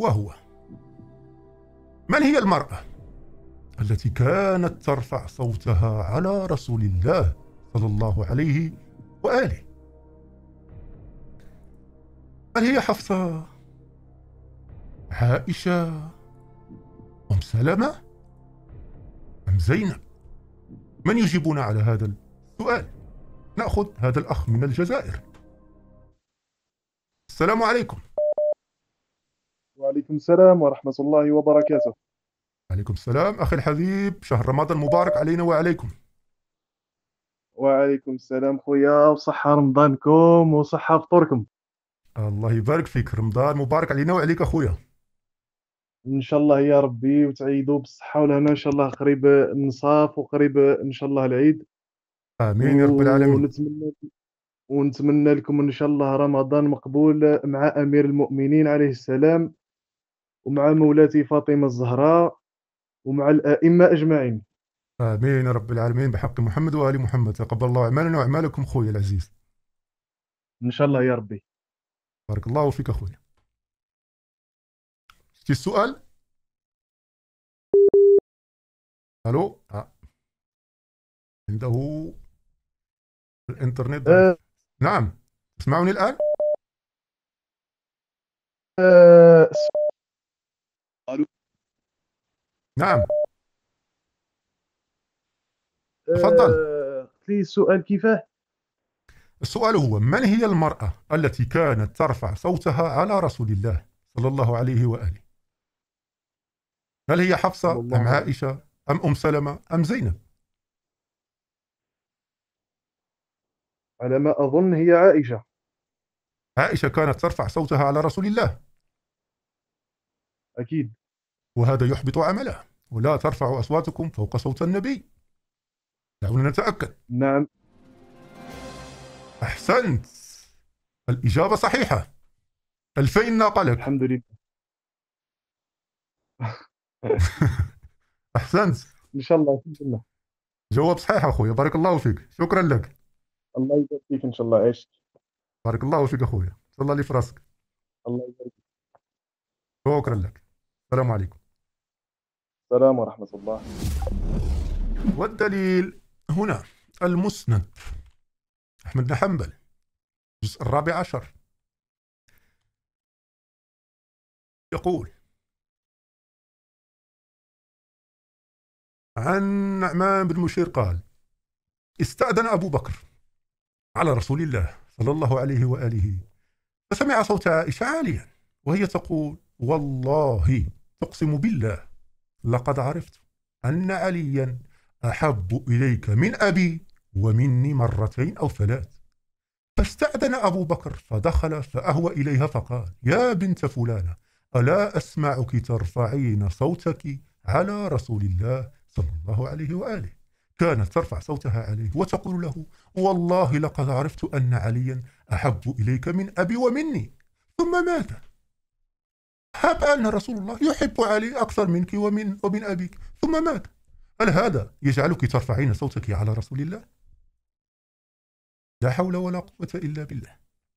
وهو من هي المرأة التي كانت ترفع صوتها على رسول الله صلى الله عليه وآله هل هي حفصة عائشة أم سلمة أم زينب من يجيبنا على هذا السؤال نأخذ هذا الأخ من الجزائر السلام عليكم وعليكم السلام ورحمة الله وبركاته عليكم السلام أخي الحبيب شهر رمضان مبارك علينا وعليكم وعليكم السلام خويا وصحة رمضانكم وصحة فطوركم الله يبارك فيك رمضان مبارك علينا وعليك أخويا ان شاء الله يا ربي وتعيدوا بالصحه ولهنا ان شاء الله قريب النصاف وقريب ان شاء الله العيد امين يا رب العالمين ونتمنى ونتمنى لكم ان شاء الله رمضان مقبول مع امير المؤمنين عليه السلام ومع مولاتي فاطمة الزهراء ومع الأئمة أجمعين آمين رب العالمين بحق محمد وآل محمد تقبل الله أعمالنا وأعمالكم خويا العزيز إن شاء الله يا ربي بارك الله فيك أخويا في السؤال ألو آه. عنده الإنترنت أه. نعم تسمعوني الآن أه. نعم آه، تفضل قلت لي السؤال كيفاه السؤال هو من هي المرأة التي كانت ترفع صوتها على رسول الله صلى الله عليه وآله هل هي حفصة أم عائشة أم أم سلمة أم زينب على ما أظن هي عائشة عائشة كانت ترفع صوتها على رسول الله أكيد وهذا يحبط عمله ولا ترفعوا أصواتكم فوق صوت النبي دعونا نتأكد نعم أحسنت الإجابة صحيحة 2000 ناقة لك الحمد لله أحسنت إن شاء الله الحمد لله جواب صحيح أخويا بارك الله فيك شكرا لك الله يبارك فيك إن شاء الله عشت بارك الله فيك أخويا صلى لي في راسك الله يبارك شكرا لك السلام عليكم السلام ورحمة الله والدليل هنا المسند أحمد بن حنبل الجزء الرابع عشر يقول عن نعمان بن مشير قال استأذن أبو بكر على رسول الله صلى الله عليه وآله فسمع صوت عائشة عاليا وهي تقول والله تقسم بالله لقد عرفت أن عليا أحب إليك من أبي ومني مرتين أو ثلاث فاستأذن أبو بكر فدخل فأهوى إليها فقال يا بنت فلانة ألا أسمعك ترفعين صوتك على رسول الله صلى الله عليه وآله كانت ترفع صوتها عليه وتقول له والله لقد عرفت أن عليا أحب إليك من أبي ومني ثم مات حاب أن رسول الله يحب علي أكثر منك ومن, ومن أبيك ثم مات هل هذا يجعلك ترفعين صوتك على رسول الله؟ لا حول ولا قوة إلا بالله